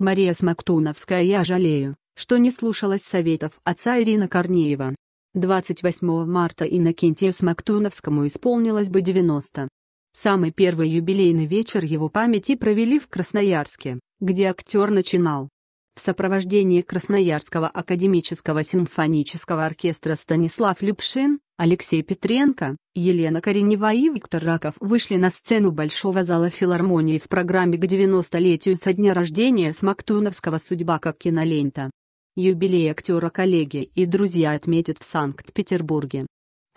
Мария Смоктуновская «Я жалею, что не слушалась советов отца Ирина Корнеева». 28 марта Иннокентию Смоктуновскому исполнилось бы 90. Самый первый юбилейный вечер его памяти провели в Красноярске, где актер начинал в сопровождении Красноярского академического симфонического оркестра Станислав Любшин, Алексей Петренко, Елена Коренева и Виктор Раков вышли на сцену Большого зала филармонии в программе к 90-летию со дня рождения Смоктуновского «Судьба как кинолента». Юбилей актера коллеги и друзья отметят в Санкт-Петербурге.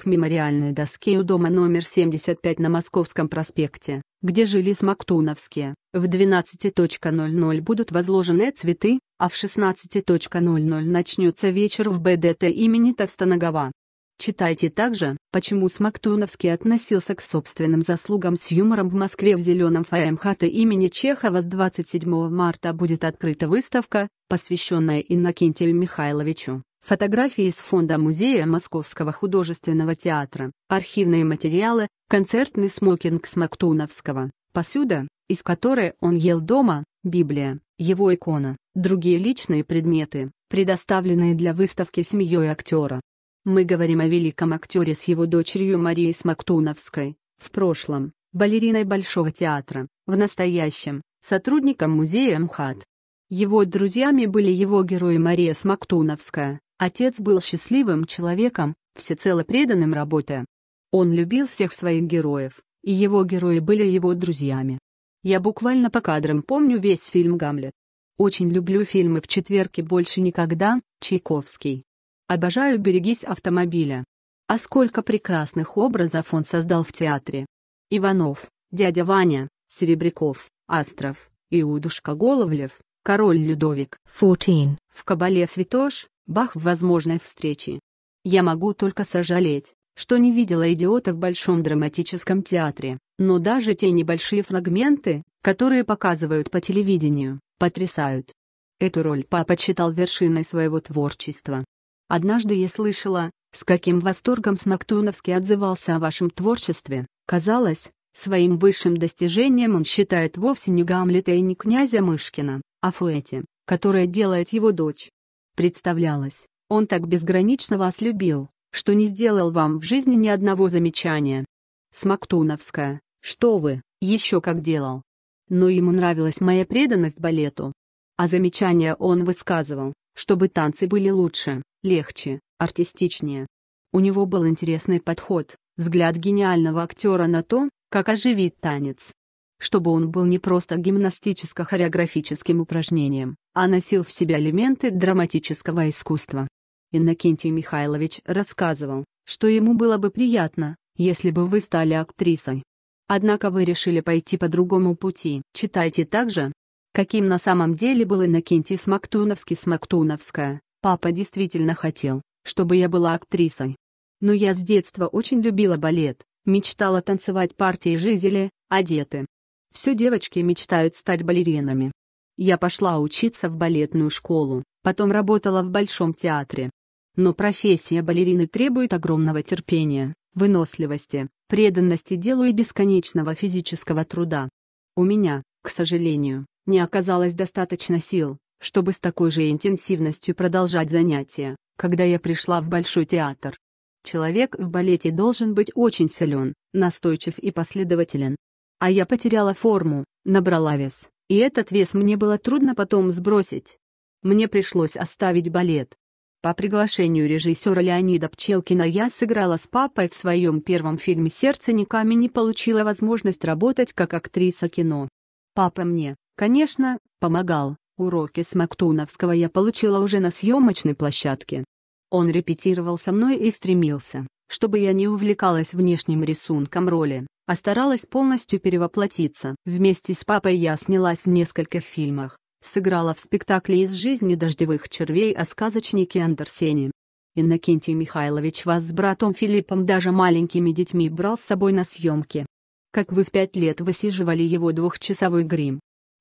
К мемориальной доске у дома номер 75 на Московском проспекте, где жили Смоктуновские, в 12.00 будут возложены цветы, а в 16.00 начнется вечер в БДТ имени Товстоногова. Читайте также, почему Смоктуновский относился к собственным заслугам с юмором в Москве в Зеленом ФМХТ имени Чехова с 27 марта будет открыта выставка, посвященная Иннокентию Михайловичу. Фотографии из фонда музея Московского художественного театра, архивные материалы, концертный смокинг Смоктуновского, посуда, из которой он ел дома, Библия, его икона, другие личные предметы, предоставленные для выставки семьей актера. Мы говорим о великом актере с его дочерью Марией Смоктуновской, в прошлом, балериной Большого театра, в настоящем, сотрудником музея МХАТ. Его друзьями были его герои Мария Смоктуновская, отец был счастливым человеком, всецело преданным работе. Он любил всех своих героев, и его герои были его друзьями. Я буквально по кадрам помню весь фильм «Гамлет». Очень люблю фильмы «В четверке больше никогда», Чайковский. Обожаю «Берегись автомобиля». А сколько прекрасных образов он создал в театре. Иванов, дядя Ваня, Серебряков, Астров, Иудушка Головлев, Король Людовик, 14. в Кабале Святош, Бах в возможной встрече. Я могу только сожалеть, что не видела идиота в Большом драматическом театре, но даже те небольшие фрагменты, которые показывают по телевидению, потрясают. Эту роль папа считал вершиной своего творчества. Однажды я слышала, с каким восторгом Смоктуновский отзывался о вашем творчестве, казалось, своим высшим достижением он считает вовсе не Гамлета и не князя Мышкина, а Фуэти, которое делает его дочь. Представлялось, он так безгранично вас любил, что не сделал вам в жизни ни одного замечания. Смоктуновская, что вы, еще как делал. Но ему нравилась моя преданность балету. А замечания он высказывал, чтобы танцы были лучше, легче, артистичнее. У него был интересный подход, взгляд гениального актера на то, как оживить танец. Чтобы он был не просто гимнастическо-хореографическим упражнением, а носил в себя элементы драматического искусства. Иннокентий Михайлович рассказывал, что ему было бы приятно, если бы вы стали актрисой. Однако вы решили пойти по другому пути. Читайте также, каким на самом деле был Иннокентий Смоктуновский Смоктуновская. Папа действительно хотел, чтобы я была актрисой. Но я с детства очень любила балет, мечтала танцевать партии Жизели, одеты. Все девочки мечтают стать балеринами. Я пошла учиться в балетную школу, потом работала в Большом театре но профессия балерины требует огромного терпения, выносливости, преданности делу и бесконечного физического труда. У меня, к сожалению, не оказалось достаточно сил, чтобы с такой же интенсивностью продолжать занятия, когда я пришла в Большой театр. Человек в балете должен быть очень силен, настойчив и последователен. А я потеряла форму, набрала вес, и этот вес мне было трудно потом сбросить. Мне пришлось оставить балет, по приглашению режиссера Леонида Пчелкина я сыграла с папой в своем первом фильме «Сердце не камень» и получила возможность работать как актриса кино. Папа мне, конечно, помогал, уроки с Мактуновского я получила уже на съемочной площадке. Он репетировал со мной и стремился, чтобы я не увлекалась внешним рисунком роли, а старалась полностью перевоплотиться. Вместе с папой я снялась в нескольких фильмах, сыграла в спектакле из жизни дождевых червей о сказочнике Андерсене. Иннокентий Михайлович вас с братом Филиппом даже маленькими детьми брал с собой на съемки. Как вы в пять лет высиживали его двухчасовой грим.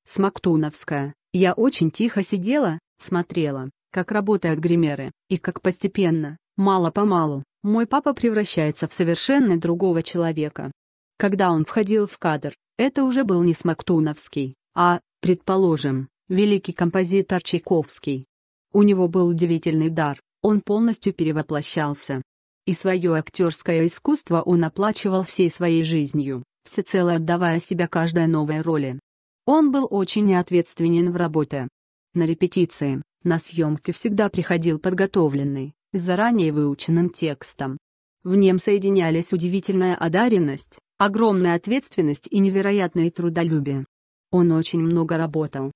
Смоктуновская. Я очень тихо сидела, смотрела, как работают гримеры, и как постепенно, мало-помалу, мой папа превращается в совершенно другого человека. Когда он входил в кадр, это уже был не Смоктуновский, а, предположим, великий композитор Чайковский. У него был удивительный дар, он полностью перевоплощался. И свое актерское искусство он оплачивал всей своей жизнью, всецело отдавая себя каждой новой роли. Он был очень ответственен в работе. На репетиции, на съемке всегда приходил подготовленный, с заранее выученным текстом. В нем соединялись удивительная одаренность, огромная ответственность и невероятное трудолюбие. Он очень много работал,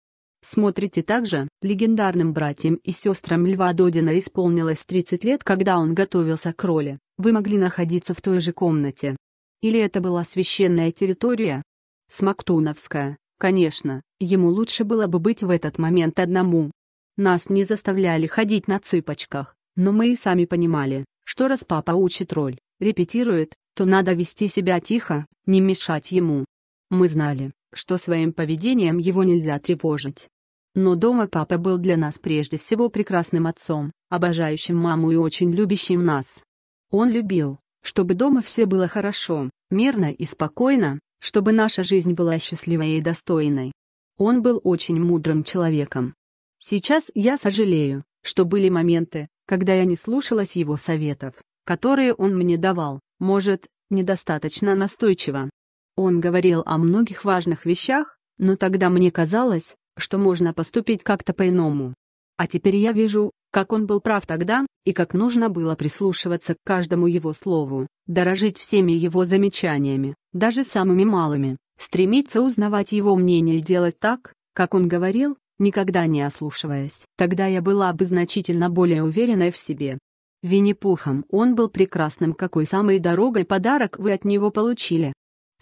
Смотрите также, легендарным братьям и сестрам Льва Додина исполнилось 30 лет, когда он готовился к роли, вы могли находиться в той же комнате. Или это была священная территория? Смоктуновская, конечно, ему лучше было бы быть в этот момент одному. Нас не заставляли ходить на цыпочках, но мы и сами понимали, что раз папа учит роль, репетирует, то надо вести себя тихо, не мешать ему. Мы знали, что своим поведением его нельзя тревожить. Но дома папа был для нас прежде всего прекрасным отцом, обожающим маму и очень любящим нас. Он любил, чтобы дома все было хорошо, мирно и спокойно, чтобы наша жизнь была счастливой и достойной. Он был очень мудрым человеком. Сейчас я сожалею, что были моменты, когда я не слушалась его советов, которые он мне давал, может, недостаточно настойчиво. Он говорил о многих важных вещах, но тогда мне казалось, что можно поступить как-то по-иному. А теперь я вижу, как он был прав тогда, и как нужно было прислушиваться к каждому его слову, дорожить всеми его замечаниями, даже самыми малыми, стремиться узнавать его мнение и делать так, как он говорил, никогда не ослушиваясь. Тогда я была бы значительно более уверенной в себе. Винни-Пухом он был прекрасным, какой самой дорогой подарок вы от него получили.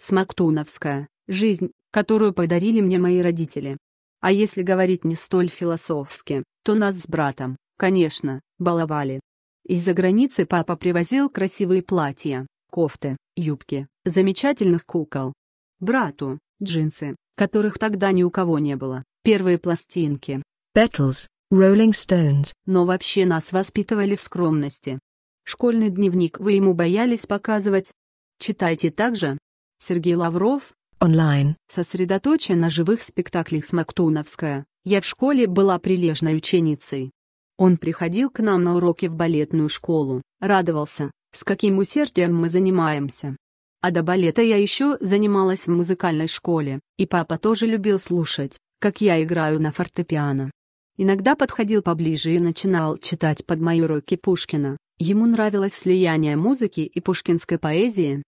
Смоктуновская, жизнь, которую подарили мне мои родители. А если говорить не столь философски, то нас с братом, конечно, баловали. Из-за границы папа привозил красивые платья, кофты, юбки, замечательных кукол. Брату – джинсы, которых тогда ни у кого не было, первые пластинки. Petals, Rolling Stones. Но вообще нас воспитывали в скромности. Школьный дневник вы ему боялись показывать? Читайте также. Сергей Лавров, онлайн. Сосредоточен на живых спектаклях Смоктуновская, я в школе была прилежной ученицей. Он приходил к нам на уроки в балетную школу, радовался, с каким усердием мы занимаемся. А до балета я еще занималась в музыкальной школе, и папа тоже любил слушать, как я играю на фортепиано. Иногда подходил поближе и начинал читать под мои уроки Пушкина. Ему нравилось слияние музыки и пушкинской поэзии,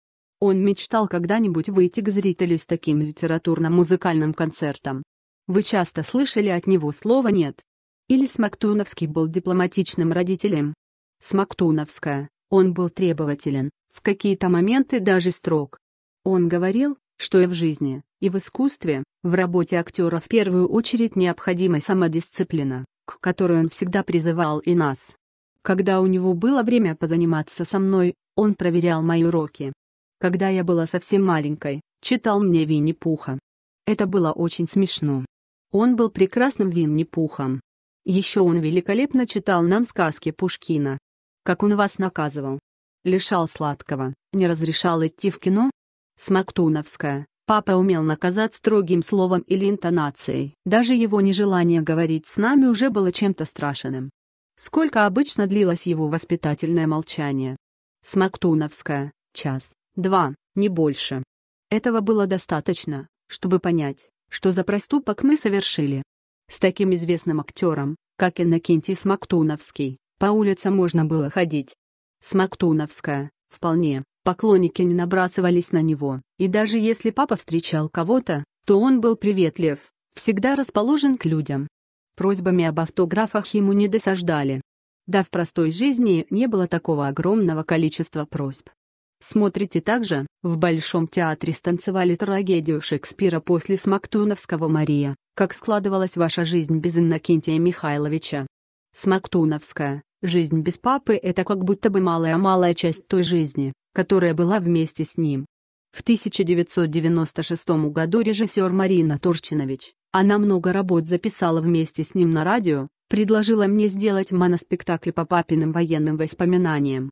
он мечтал когда-нибудь выйти к зрителю с таким литературно-музыкальным концертом. Вы часто слышали от него слово «нет». Или Смоктуновский был дипломатичным родителем. Смоктуновская, он был требователен, в какие-то моменты даже строг. Он говорил, что и в жизни, и в искусстве, в работе актера в первую очередь необходима самодисциплина, к которой он всегда призывал и нас. Когда у него было время позаниматься со мной, он проверял мои уроки когда я была совсем маленькой, читал мне Винни-Пуха. Это было очень смешно. Он был прекрасным Винни-Пухом. Еще он великолепно читал нам сказки Пушкина. Как он вас наказывал. Лишал сладкого, не разрешал идти в кино. Смоктуновская. Папа умел наказать строгим словом или интонацией. Даже его нежелание говорить с нами уже было чем-то страшным. Сколько обычно длилось его воспитательное молчание. Смоктуновская. Час. Два, не больше. Этого было достаточно, чтобы понять, что за проступок мы совершили. С таким известным актером, как Иннокентий Смоктуновский, по улицам можно было ходить. Смоктуновская, вполне, поклонники не набрасывались на него, и даже если папа встречал кого-то, то он был приветлив, всегда расположен к людям. Просьбами об автографах ему не досаждали. Да в простой жизни не было такого огромного количества просьб, Смотрите также, в Большом театре станцевали трагедию Шекспира после Смоктуновского «Мария», как складывалась ваша жизнь без Иннокентия Михайловича. Смоктуновская, жизнь без папы – это как будто бы малая-малая часть той жизни, которая была вместе с ним. В 1996 году режиссер Марина Торчинович, она много работ записала вместе с ним на радио, предложила мне сделать моноспектакль по папиным военным воспоминаниям,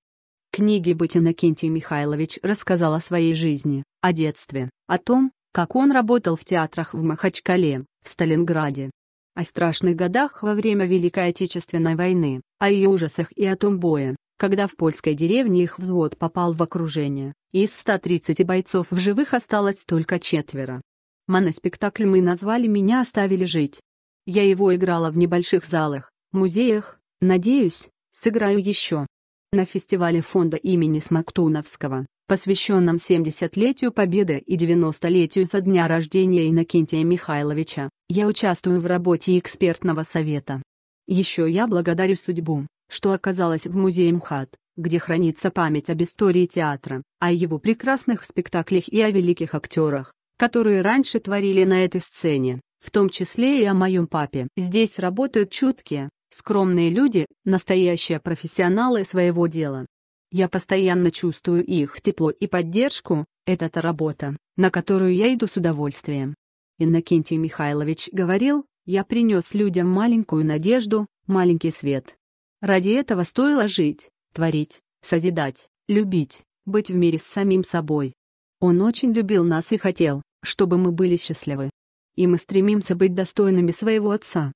книге «Быть Иннокентий Михайлович» рассказал о своей жизни, о детстве, о том, как он работал в театрах в Махачкале, в Сталинграде, о страшных годах во время Великой Отечественной войны, о ее ужасах и о том бое, когда в польской деревне их взвод попал в окружение, из 130 бойцов в живых осталось только четверо. Моноспектакль мы назвали «Меня оставили жить». Я его играла в небольших залах, музеях, надеюсь, сыграю еще на фестивале фонда имени Смоктуновского, посвященном 70-летию Победы и 90-летию со дня рождения Иннокентия Михайловича, я участвую в работе экспертного совета. Еще я благодарю судьбу, что оказалась в музее МХАТ, где хранится память об истории театра, о его прекрасных спектаклях и о великих актерах, которые раньше творили на этой сцене, в том числе и о моем папе. Здесь работают чуткие, Скромные люди – настоящие профессионалы своего дела. Я постоянно чувствую их тепло и поддержку, это та работа, на которую я иду с удовольствием. Иннокентий Михайлович говорил, я принес людям маленькую надежду, маленький свет. Ради этого стоило жить, творить, созидать, любить, быть в мире с самим собой. Он очень любил нас и хотел, чтобы мы были счастливы. И мы стремимся быть достойными своего отца,